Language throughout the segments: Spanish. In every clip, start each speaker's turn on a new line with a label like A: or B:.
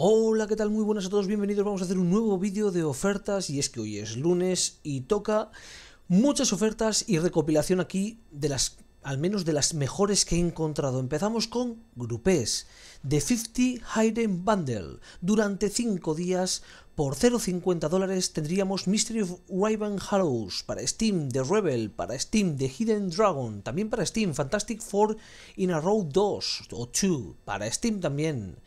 A: Hola, ¿qué tal? Muy buenas a todos, bienvenidos. Vamos a hacer un nuevo vídeo de ofertas y es que hoy es lunes y toca muchas ofertas y recopilación aquí de las, al menos de las mejores que he encontrado. Empezamos con Grupés, de 50 Hidden Bundle. Durante 5 días, por 0,50 dólares tendríamos Mystery of Raven Hallows para Steam The Rebel, para Steam The Hidden Dragon, también para Steam Fantastic Four in a Row 2 o 2, para Steam también.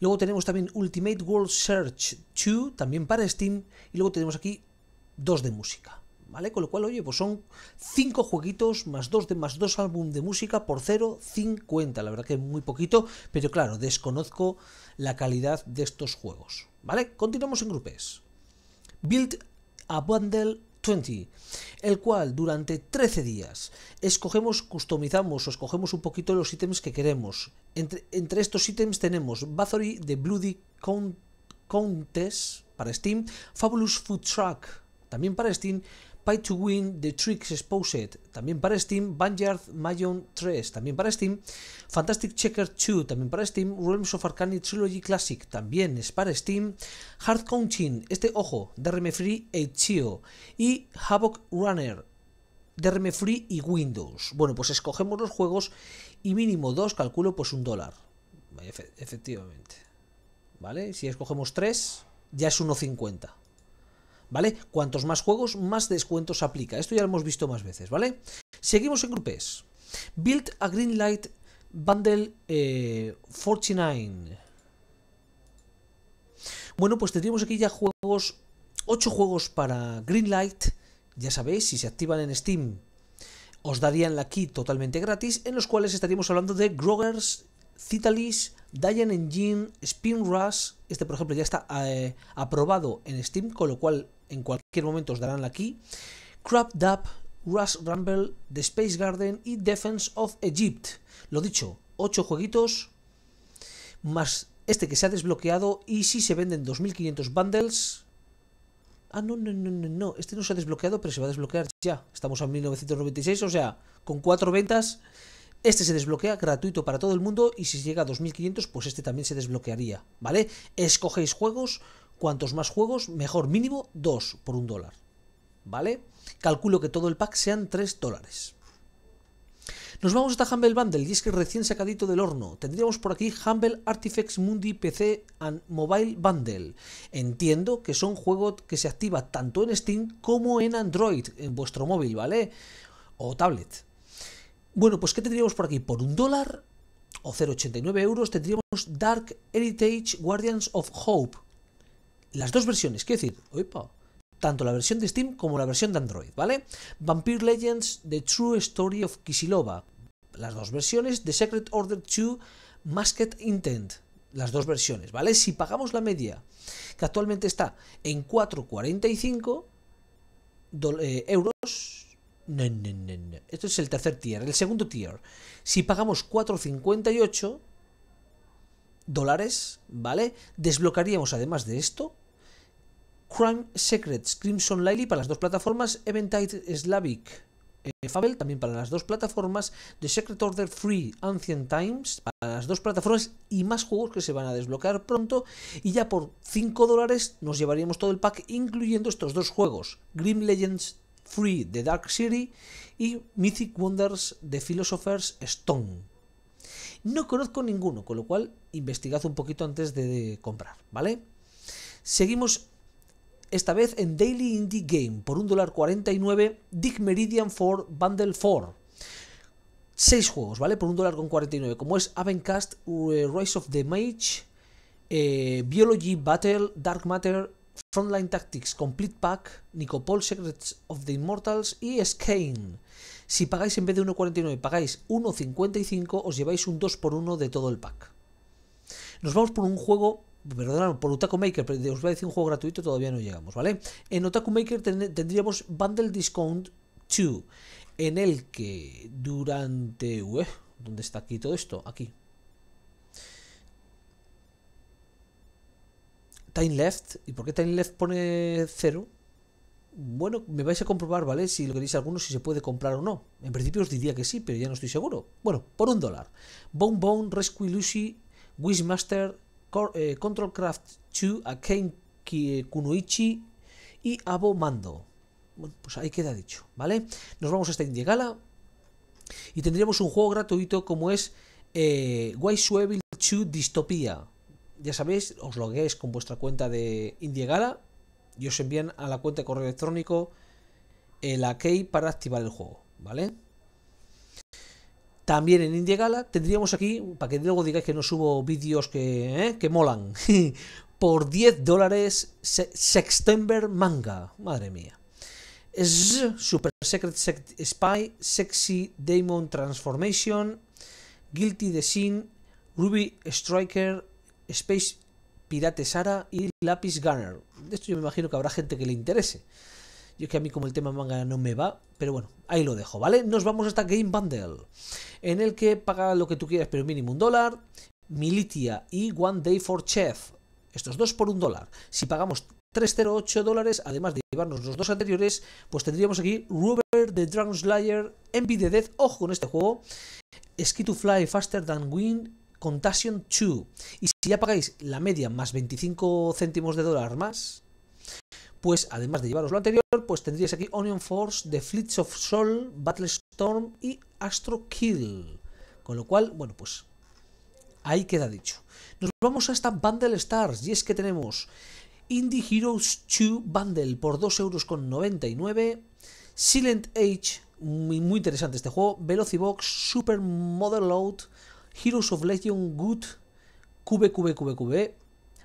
A: Luego tenemos también Ultimate World Search 2, también para Steam. Y luego tenemos aquí dos de música. ¿Vale? Con lo cual, oye, pues son 5 jueguitos más dos de más 2 álbum de música por 0,50. La verdad que muy poquito, pero claro, desconozco la calidad de estos juegos. ¿Vale? Continuamos en grupos. Build a Bundle 20, el cual durante 13 días escogemos, customizamos o escogemos un poquito los ítems que queremos. Entre, entre estos ítems tenemos Bathory de Bloody Countess para Steam, Fabulous Food Truck también para Steam, Pay to Win, The Tricks Exposed, también para Steam, Vanguard Mayon 3, también para Steam, Fantastic Checker 2, también para Steam, Realms of Arcane Trilogy Classic, también es para Steam, Hard Counting, este ojo, DRM Free e Chio, y Havoc Runner, DRM Free y Windows. Bueno, pues escogemos los juegos y mínimo dos, calculo pues un dólar. efectivamente. ¿Vale? Si escogemos tres, ya es 1,50. ¿vale? Cuantos más juegos, más descuentos aplica. Esto ya lo hemos visto más veces, ¿vale? Seguimos en grupos Build a Greenlight Bundle 49. Eh, bueno, pues tendríamos aquí ya juegos, 8 juegos para Greenlight. Ya sabéis, si se activan en Steam, os darían la key totalmente gratis, en los cuales estaríamos hablando de Grogers, Citalis, Dying Engine, Spin Rush. Este, por ejemplo, ya está eh, aprobado en Steam, con lo cual en cualquier momento os darán aquí. Crap Dab, Rush Rumble, The Space Garden y Defense of Egypt. Lo dicho, 8 jueguitos más este que se ha desbloqueado y si se venden 2.500 bundles... Ah, no, no, no, no, no, este no se ha desbloqueado, pero se va a desbloquear ya. Estamos a 1996, o sea, con 4 ventas, este se desbloquea gratuito para todo el mundo y si llega a 2.500, pues este también se desbloquearía, ¿vale? Escogéis juegos, Cuantos más juegos, mejor. Mínimo 2 por un dólar. ¿Vale? Calculo que todo el pack sean tres dólares. Nos vamos a Humble Bundle, y es que recién sacadito del horno. Tendríamos por aquí Humble Artifacts Mundi PC and Mobile Bundle. Entiendo que son juegos que se activa tanto en Steam como en Android, en vuestro móvil, ¿vale? O tablet. Bueno, pues ¿qué tendríamos por aquí? Por un dólar o 0,89 euros tendríamos Dark Heritage Guardians of Hope las dos versiones, quiero decir, tanto la versión de Steam como la versión de Android, ¿vale? Vampire Legends The True Story of Kisilova, las dos versiones, The Secret Order 2 Masked Intent, las dos versiones, ¿vale? Si pagamos la media, que actualmente está en 4,45 eh, euros, no, no, esto es el tercer tier, el segundo tier, si pagamos 4,58 dólares, ¿vale? Desblocaríamos además de esto Crime Secrets, Crimson Lily para las dos plataformas, Eventide Slavic, Fabel, eh, Fable también para las dos plataformas, The Secret Order Free, Ancient Times para las dos plataformas y más juegos que se van a desbloquear pronto y ya por 5 dólares nos llevaríamos todo el pack incluyendo estos dos juegos, Grim Legends Free The Dark City y Mythic Wonders de Philosopher's Stone. No conozco ninguno, con lo cual investigad un poquito antes de comprar, ¿vale? Seguimos esta vez en Daily Indie Game por $1,49 Dick Meridian for Bundle 4. Seis juegos, ¿vale? Por $1,49, como es Avencast, eh, Rise of the Mage, eh, Biology Battle, Dark Matter, Frontline Tactics Complete Pack, Nicopol Secrets of the Immortals y Skane. Si pagáis en vez de 1.49, pagáis 1.55, os lleváis un 2x1 de todo el pack. Nos vamos por un juego Perdón, por Otaku Maker, pero os voy a decir un juego gratuito, todavía no llegamos, ¿vale? En Otaku Maker tendríamos Bundle Discount 2, en el que durante... ¿Dónde está aquí todo esto? Aquí. Time Left. ¿Y por qué Time Left pone 0? Bueno, me vais a comprobar, ¿vale? Si lo queréis alguno, si se puede comprar o no. En principio os diría que sí, pero ya no estoy seguro. Bueno, por un dólar. Bone Bone, Rescue Lucy, Wishmaster, eh, Control Craft 2 a Ken eh, Kunoichi y Abo Mando. Bueno, pues ahí queda dicho, ¿vale? Nos vamos a Indie Indiegala y tendríamos un juego gratuito como es eh, Why 2 Distopía. Ya sabéis, os loguéis con vuestra cuenta de Indiegala y os envían a la cuenta de correo electrónico El eh, key para activar el juego, ¿vale? También en Indiegala, tendríamos aquí, para que luego digáis que no subo vídeos que, ¿eh? molan, por 10 dólares Sextember Manga, madre mía. Super Secret Spy, Sexy demon Transformation, Guilty the Sin, Ruby Striker, Space Pirate Sara y Lapis Gunner. De esto yo me imagino que habrá gente que le interese. Yo que a mí como el tema manga no me va, pero bueno, ahí lo dejo, ¿vale? Nos vamos hasta Game Bundle, en el que paga lo que tú quieras, pero mínimo un dólar. Militia y One Day for Chef, estos dos por un dólar. Si pagamos 308 dólares, además de llevarnos los dos anteriores, pues tendríamos aquí Rubber, The Dragon Slayer, Envy the Death, ojo con este juego, Ski to Fly, Faster Than Wind, Contagion 2. Y si ya pagáis la media más 25 céntimos de dólar más, pues además de llevaros lo anterior, pues tendríais aquí Onion Force, The Fleets of battle Battlestorm y Astro Kill. Con lo cual, bueno, pues ahí queda dicho. Nos vamos a esta Bundle Stars y es que tenemos Indie Heroes 2 Bundle por 2,99€, Silent Age, muy, interesante este juego, Velocibox, Super Load, Heroes of Legion Good, QBQBQBQB,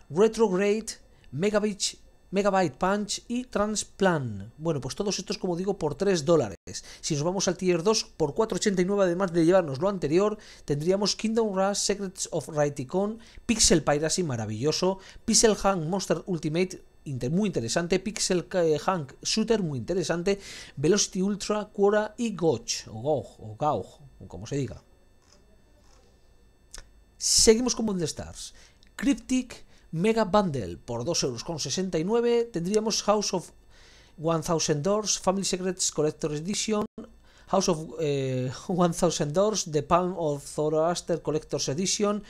A: Retrograde, Megabitch Megabyte Punch y Transplan. Bueno, pues todos estos, como digo, por 3 dólares. Si nos vamos al tier 2, por 4,89, además de llevarnos lo anterior, tendríamos Kingdom Rush, Secrets of Raiticon, Pixel Piracy, maravilloso, Pixel Hang Monster Ultimate, muy interesante, Pixel eh, Hank Shooter, muy interesante, Velocity Ultra, Quora y Goch o Gauge, o o como se diga. Seguimos con Stars. Cryptic, Mega Bundle por 2,69€. Tendríamos House of 1000 Doors, Family Secrets Collector's Edition, House of 1000 eh, Doors, The Palm of Zoroaster Collector's Edition,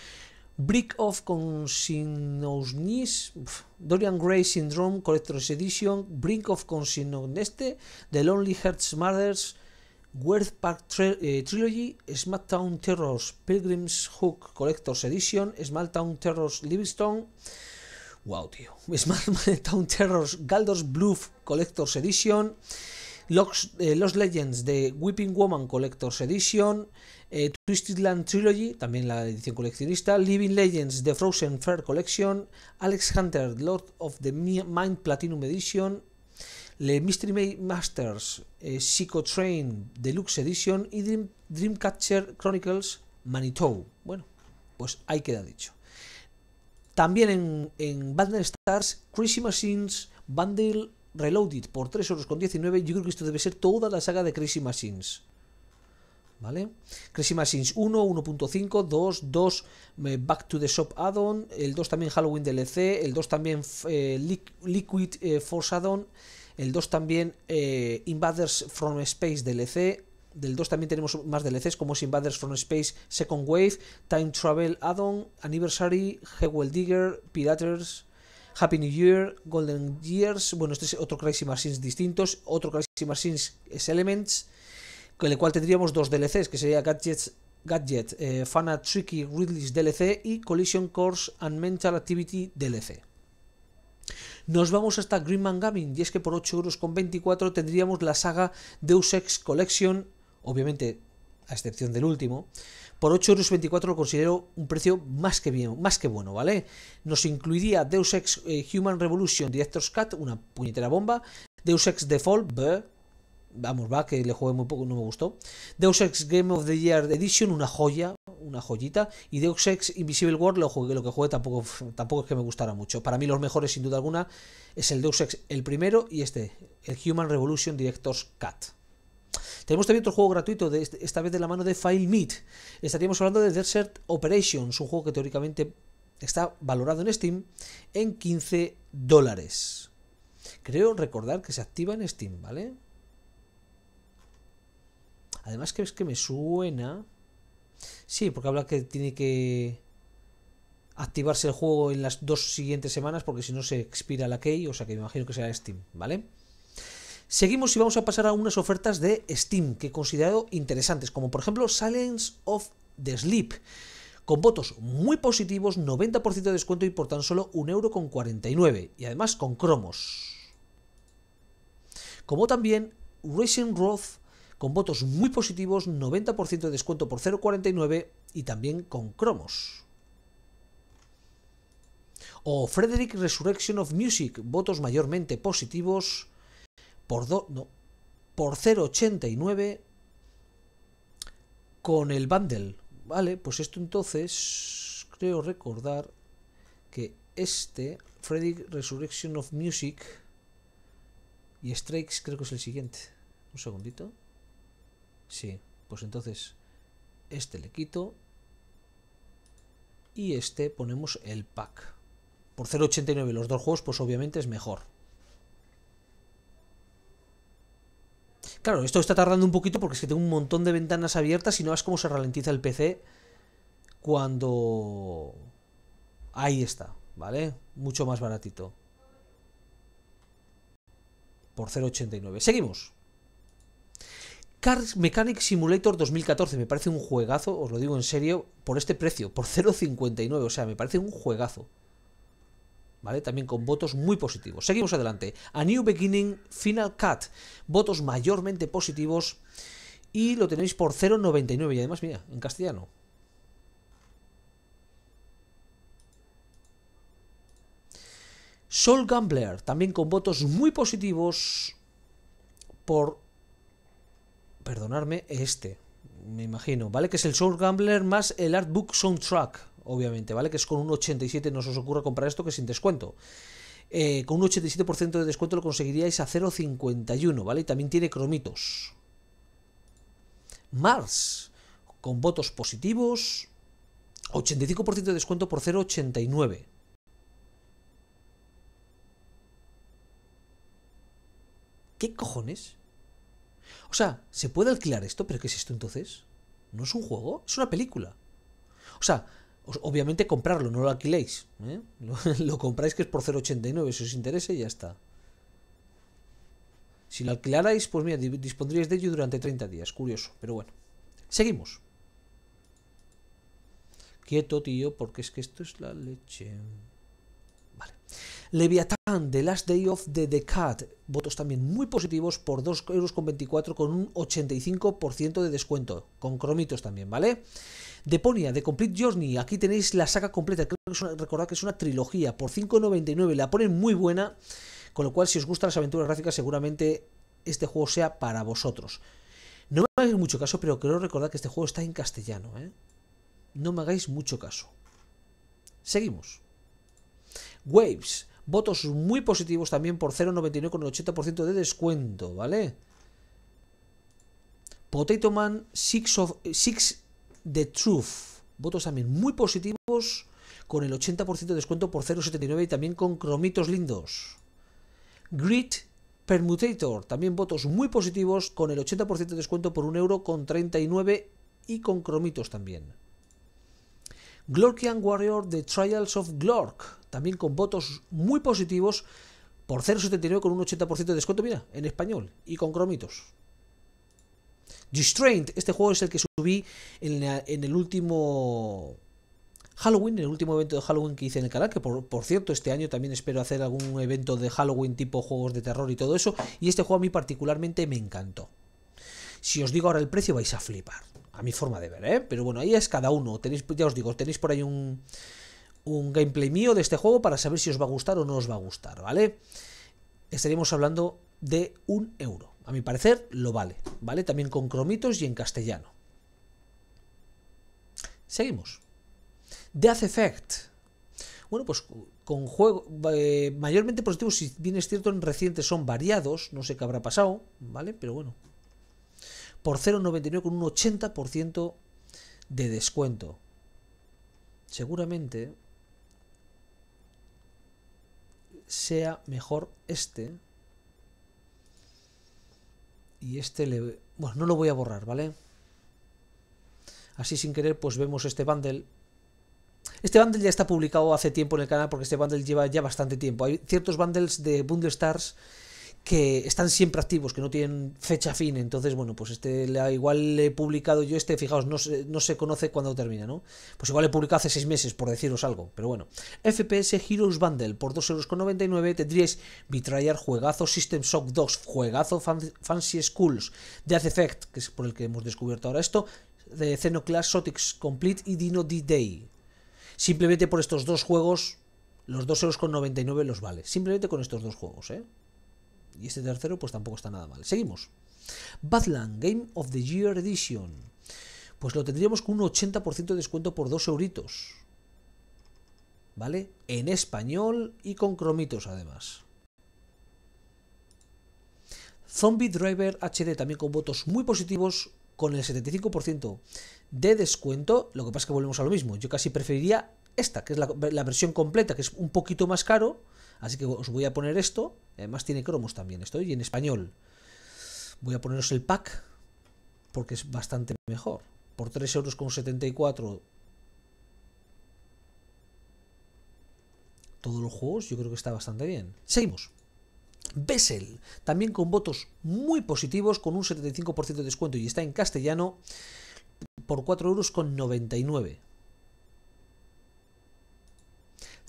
A: Brick of Consignosnis, Dorian Gray Syndrome Collector's Edition, Brink of Consignosneste, The Lonely Hearts Mothers Worth Park eh, Trilogy, Trilogy, Smackdown Terrors Pilgrim's Hook Collector's Edition, Town Terrors Livingstone, wow tío, Town Terrors Galdos Bluff Collector's Edition, Los, eh, Legends de Weeping Woman Collector's Edition, eh, Twisted Land Trilogy, también la edición coleccionista, Living Legends The Frozen Fair Collection, Alex Hunter Lord of the Mind Platinum Edition, le Mystery Masters eh, Psycho Train Deluxe Edition y Dream, Dreamcatcher Chronicles Manitou. Bueno, pues ahí queda dicho. También en, en Stars, Crazy Machines Bundle Reloaded por 3,19€. Yo creo que esto debe ser toda la saga de Crazy Machines. ¿Vale? Crazy Machines 1, 1.5, 2, 2 Back to the Shop Add-on, el 2 también Halloween DLC, el 2 también eh, Liquid eh, Force Add-on, el 2 también, eh, Invaders from Space DLC. Del 2 también tenemos más DLCs como es Invaders from Space, Second Wave, Time Travel Add-on, Anniversary, hewel Digger, Pirates, Happy New Year, Golden Years. Bueno, este es otro Crazy Machines distintos. Otro Crazy Machines es Elements, con el cual tendríamos dos DLCs, que sería Gadgets Gadget, eh, Fana Tricky Ridley's DLC y Collision Course and Mental Activity DLC. Nos vamos hasta Greenman Gaming y es que por 8 euros con 24 tendríamos la saga Deus Ex Collection, obviamente a excepción del último, por 8,24€ lo considero un precio más que bien, más que bueno, ¿vale? Nos incluiría Deus Ex eh, Human Revolution Director's Cut, una puñetera bomba, Deus Ex Default, b vamos, va, que le jugué muy poco, no me gustó. Deus Ex Game of the Year Edition, una joya, una joyita. Y Deus Ex Invisible World, lo, lo que jugué tampoco, tampoco es que me gustara mucho. Para mí los mejores, sin duda alguna, es el Deus Ex, el primero, y este, el Human Revolution Director's Cut. Tenemos también otro juego gratuito, de, este, esta vez de la mano de File Meat. Estaríamos hablando de Desert Operations, un juego que teóricamente está valorado en Steam en 15 dólares. Creo recordar que se activa en Steam, ¿vale? Además que es que me suena... Sí, porque habla que tiene que activarse el juego en las dos siguientes semanas porque si no se expira la key, o sea que me imagino que sea Steam, ¿vale? Seguimos y vamos a pasar a unas ofertas de Steam que he considerado interesantes, como por ejemplo Silence of the Sleep, con votos muy positivos, 90% de descuento y por tan solo 1,49€, y además con cromos. Como también Racing Roth con votos muy positivos, 90% de descuento por 0,49 y también con cromos. O Frederick Resurrection of Music, votos mayormente positivos por, 0,89 con el bundle. Vale, pues esto entonces creo recordar que este, Frederick Resurrection of Music y Strikes creo que es el siguiente. Un segundito. Sí, pues entonces este le quito y este ponemos el pack. Por 0.89 los dos juegos, pues obviamente es mejor. Claro, esto está tardando un poquito porque es que tengo un montón de ventanas abiertas y no es como se ralentiza el PC cuando... Ahí está, ¿vale? Mucho más baratito. Por 0.89. Seguimos. Cars Mechanic Simulator 2014, me parece un juegazo, os lo digo en serio, por este precio, por 0.59, o sea, me parece un juegazo. ¿Vale? También con votos muy positivos. Seguimos adelante. A New Beginning Final Cut, votos mayormente positivos y lo tenéis por 0.99 y además, mira, en castellano. Soul Gambler, también con votos muy positivos por perdonarme, este, me imagino, ¿vale? Que es el Soul Gambler más el Artbook Soundtrack, obviamente, ¿vale? Que es con un 87, no se os ocurra comprar esto que sin descuento. Eh, con un 87% de descuento lo conseguiríais a 0.51, ¿vale? Y también tiene cromitos. Mars, con votos positivos, 85% de descuento por 0.89. ¿Qué cojones? O sea, ¿se puede alquilar esto? ¿Pero qué es esto entonces? ¿No es un juego? Es una película. O sea, obviamente comprarlo, no lo alquiléis. ¿eh? Lo, lo, compráis que es por 0,89, si os interesa y ya está. Si lo alquilarais, pues mira, dispondríais de ello durante 30 días. Curioso, pero bueno. Seguimos. Quieto, tío, porque es que esto es la leche. Leviathan, The Last Day of the Decade, votos también muy positivos por 2,24 euros con un 85% de descuento, con cromitos también, ¿vale? Deponia, The Complete Journey, aquí tenéis la saga completa, creo que es recordad que es una trilogía, por 5,99, la ponen muy buena, con lo cual si os gustan las aventuras gráficas seguramente este juego sea para vosotros. No me hagáis mucho caso, pero creo recordar que este juego está en castellano, ¿eh? No me hagáis mucho caso. Seguimos. Waves, Votos muy positivos también por 0,99 con el 80% de descuento, ¿vale? Potato Man six of, six The Truth. Votos también muy positivos con el 80% de descuento por 0,79 y también con cromitos lindos. Grit Permutator, también votos muy positivos con el 80% de descuento por un con y con cromitos también. Glorkian Warrior The Trials of Glork también con votos muy positivos por 0,79 con un 80% de descuento, mira, en español y con cromitos. Distraint, este juego es el que subí en, el último Halloween, en el último evento de Halloween que hice en el canal, que por, cierto este año también espero hacer algún evento de Halloween tipo juegos de terror y todo eso, y este juego a mí particularmente me encantó. Si os digo ahora el precio vais a flipar, a mi forma de ver, ¿eh? Pero bueno, ahí es cada uno, tenéis, ya os digo, tenéis por ahí un, un gameplay mío de este juego para saber si os va a gustar o no os va a gustar, ¿vale? Estaríamos hablando de un euro. A mi parecer, lo vale, ¿vale? También con cromitos y en castellano. Seguimos. Death Effect. Bueno, pues con juego eh, mayormente positivo. si bien es cierto, en recientes son variados, no sé qué habrá pasado, ¿vale? Pero bueno. Por 0,99 con un 80% de descuento. Seguramente sea mejor este. Y este le... Bueno, no lo voy a borrar, ¿vale? Así sin querer, pues vemos este bundle. Este bundle ya está publicado hace tiempo en el canal porque este bundle lleva ya bastante tiempo. Hay ciertos bundles de Bundle Stars que están siempre activos, que no tienen fecha fin. Entonces, bueno, pues este igual le he publicado yo este, fijaos, no se, conoce cuándo termina, ¿no? Pues igual le he publicado hace 6 meses, por deciros algo. Pero bueno, FPS Heroes Bundle por 2,99€ tendríais Betrayer, juegazo, System Shock 2, juegazo, Fancy Schools, Death Effect, que es por el que hemos descubierto ahora esto, de Xenoclass, Sotix Complete y Dino D-Day. Simplemente por estos dos juegos, los 2,99€ los vale. Simplemente con estos dos juegos, ¿eh? Y este tercero pues tampoco está nada mal. Seguimos. Badland Game of the Year Edition. Pues lo tendríamos con un 80% de descuento por 2 euritos. ¿Vale? En español y con cromitos además. Zombie Driver HD también con votos muy positivos, con el 75% de descuento. Lo que pasa es que volvemos a lo mismo. Yo casi preferiría esta, que es la, la versión completa, que es un poquito más caro Así que os voy a poner esto. Además tiene cromos también Estoy y en español. Voy a poneros el pack porque es bastante mejor. Por 3,74 euros todos los juegos yo creo que está bastante bien. Seguimos. Bessel, también con votos muy positivos, con un 75% de descuento y está en castellano por 4,99 euros.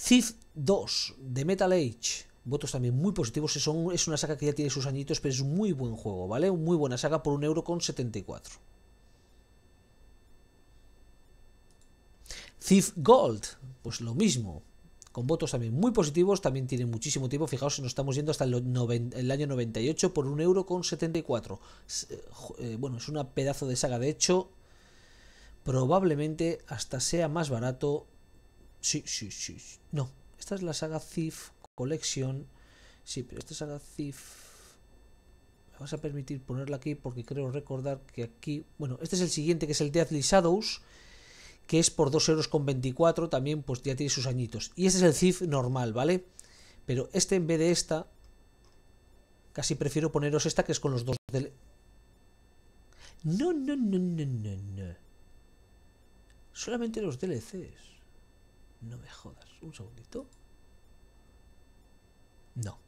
A: Thief 2 de Metal Age. Votos también muy positivos. es una saga que ya tiene sus añitos, pero es un muy buen juego, ¿vale? Muy buena saga por un euro con 74. Thief Gold, pues lo mismo. Con votos también muy positivos, también tiene muchísimo tiempo. Fijaos, nos estamos yendo hasta el, año 98 por un euro con 74. Eh, eh, bueno, es una pedazo de saga. De hecho, probablemente hasta sea más barato. Sí, sí, sí. No, esta es la saga Thief Collection. Sí, pero esta saga Thief... Me vas a permitir ponerla aquí porque creo recordar que aquí... Bueno, este es el siguiente, que es el Deathly Shadows, que es por 2,24 euros. También pues ya tiene sus añitos. Y este es el Thief normal, ¿vale? Pero este en vez de esta... Casi prefiero poneros esta, que es con los dos del... No, no, no, no, no, no. Solamente los DLCs. No me jodas. Un segundito. No.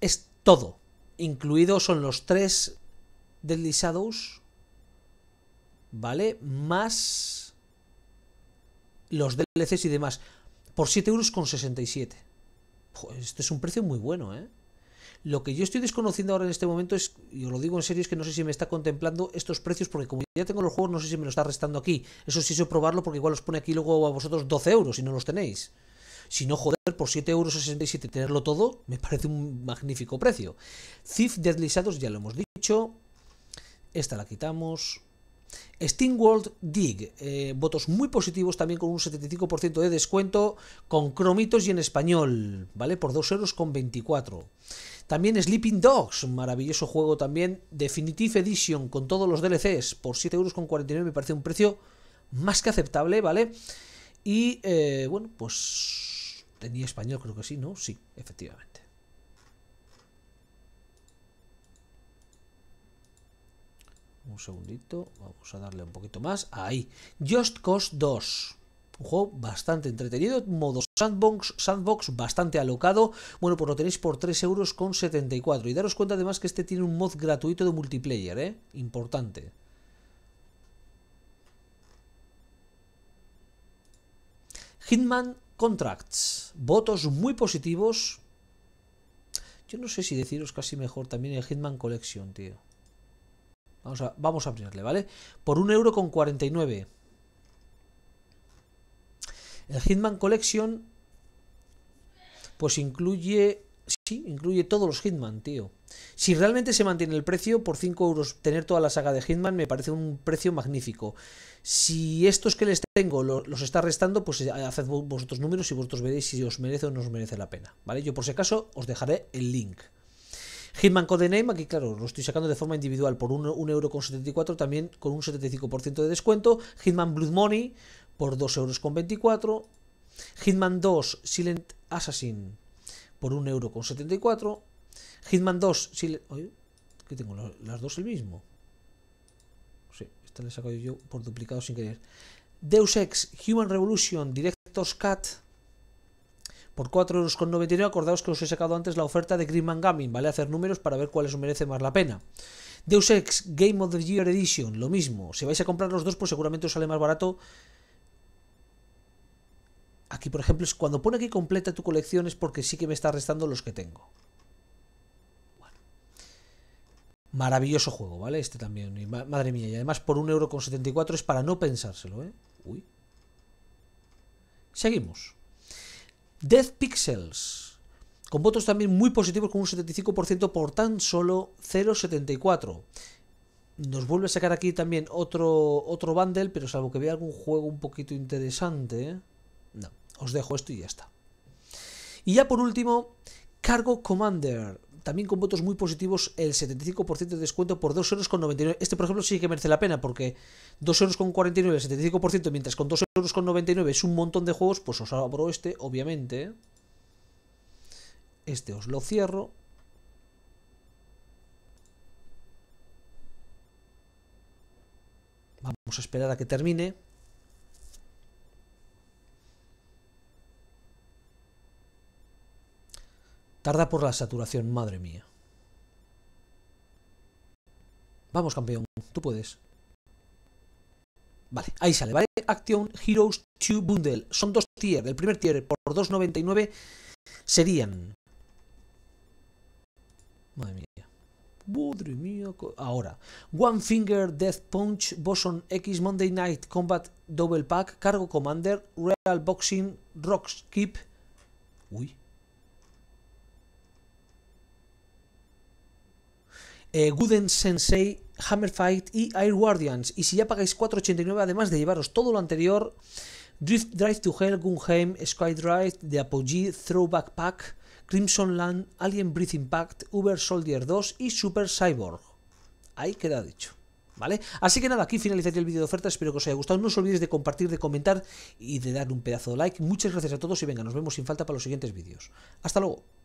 A: Es todo. Incluidos son los tres Deslizados ¿Vale? Más los DLCs y demás. Por 7 euros con 67. este es un precio muy bueno, ¿eh? Lo que yo estoy desconociendo ahora en este momento es, y os lo digo en serio, es que no sé si me está contemplando estos precios, porque como ya tengo los juegos, no sé si me lo está restando aquí. Eso sí, eso probarlo, porque igual os pone aquí luego a vosotros 12 euros si no los tenéis. Si no, joder, por 7,67 euros tenerlo todo, me parece un magnífico precio. Thief deslizados, ya lo hemos dicho. Esta la quitamos. Steam Dig, eh, votos muy positivos también con un 75% de descuento, con cromitos y en español, ¿vale? Por 2,24 euros también Sleeping Dogs, maravilloso juego también. Definitive Edition con todos los DLCs por 7,49€ me parece un precio más que aceptable, ¿vale? Y eh, bueno, pues tenía español, creo que sí, ¿no? Sí, efectivamente. Un segundito, vamos a darle un poquito más. Ahí, Just Cause 2. Un juego bastante entretenido, modo sandbox, sandbox bastante alocado. Bueno, pues lo tenéis por 74 Y daros cuenta además que este tiene un mod gratuito de multiplayer, ¿eh? Importante. Hitman Contracts. Votos muy positivos. Yo no sé si deciros casi mejor también el Hitman Collection, tío. Vamos a, vamos a abrirle, ¿vale? Por 1,49€. El Hitman Collection, pues incluye, sí, incluye todos los Hitman, tío. Si realmente se mantiene el precio, por 5 euros tener toda la saga de Hitman me parece un precio magnífico. Si estos que les tengo los está restando, pues haced vosotros números y vosotros veréis si os merece o no os merece la pena. ¿Vale? Yo por si acaso os dejaré el link. Hitman Codename, aquí claro, lo estoy sacando de forma individual por 1,74€, también con un 75% de descuento. Hitman Blood Money por 2,24 euros. Hitman 2 Silent Assassin por un euro. Hitman 2 Silent... Oye, ¿qué tengo? ¿Las dos el mismo? Sí, esta la he sacado yo por duplicado sin querer. Deus Ex Human Revolution Directos Cat por 4,99 euros. Acordaos que os he sacado antes la oferta de Greenman Gaming, ¿vale? Hacer números para ver cuáles os merece más la pena. Deus Ex Game of the Year Edition, lo mismo. Si vais a comprar los dos, pues seguramente os sale más barato Aquí, por ejemplo, es cuando pone aquí completa tu colección es porque sí que me está restando los que tengo. Maravilloso juego, ¿vale? Este también. madre mía, y además por 74 es para no pensárselo, ¿eh? Uy. Seguimos. Death Pixels. Con votos también muy positivos, con un 75% por tan solo 0,74 nos vuelve a sacar aquí también otro, otro bundle, pero salvo que vea algún juego un poquito interesante. No, os dejo esto y ya está. Y ya por último, Cargo Commander. También con votos muy positivos, el 75% de descuento por 2,99€. Este, por ejemplo, sí que merece la pena porque 2,49, el 75%, mientras con euros es un montón de juegos, pues os abro este, obviamente. Este os lo cierro. Vamos a esperar a que termine. Tarda por la saturación, madre mía. Vamos, campeón, tú puedes. Vale, ahí sale, ¿vale? Action Heroes 2 Bundle. Son dos tier. El primer tier por 2.99 serían... Madre mía. Madre mía. Ahora. One Finger Death Punch, Boson X, Monday Night Combat Double Pack, Cargo Commander, Real Boxing, Rock Skip. Uy. Eh, Guden Sensei, Hammerfight y Air Guardians. Y si ya pagáis 4,89, además de llevaros todo lo anterior, Drift Drive to Hell, Gunheim, Sky Drive, The Apogee, Throwback Pack, Crimson Land, Alien Breathing Impact Uber Soldier 2 y Super Cyborg. Ahí queda dicho. ¿Vale? Así que nada, aquí finalizaría el vídeo de ofertas, espero que os haya gustado, no os olvidéis de compartir, de comentar y de dar un pedazo de like. Muchas gracias a todos y venga, nos vemos sin falta para los siguientes vídeos. Hasta luego.